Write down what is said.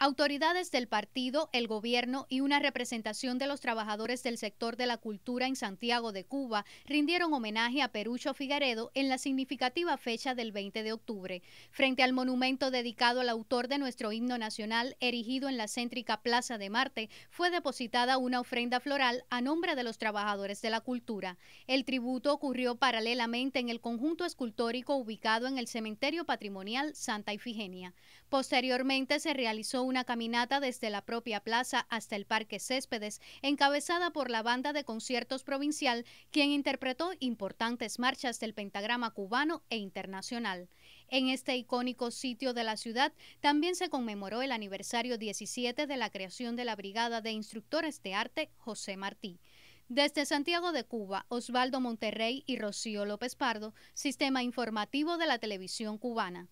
Autoridades del partido, el gobierno y una representación de los trabajadores del sector de la cultura en Santiago de Cuba rindieron homenaje a Perucho Figueredo en la significativa fecha del 20 de octubre. Frente al monumento dedicado al autor de nuestro himno nacional, erigido en la céntrica Plaza de Marte, fue depositada una ofrenda floral a nombre de los trabajadores de la cultura. El tributo ocurrió paralelamente en el conjunto escultórico ubicado en el Cementerio Patrimonial Santa Ifigenia. Posteriormente se realizó una caminata desde la propia plaza hasta el Parque Céspedes, encabezada por la banda de conciertos provincial, quien interpretó importantes marchas del pentagrama cubano e internacional. En este icónico sitio de la ciudad también se conmemoró el aniversario 17 de la creación de la Brigada de Instructores de Arte José Martí. Desde Santiago de Cuba, Osvaldo Monterrey y Rocío López Pardo, Sistema Informativo de la Televisión Cubana.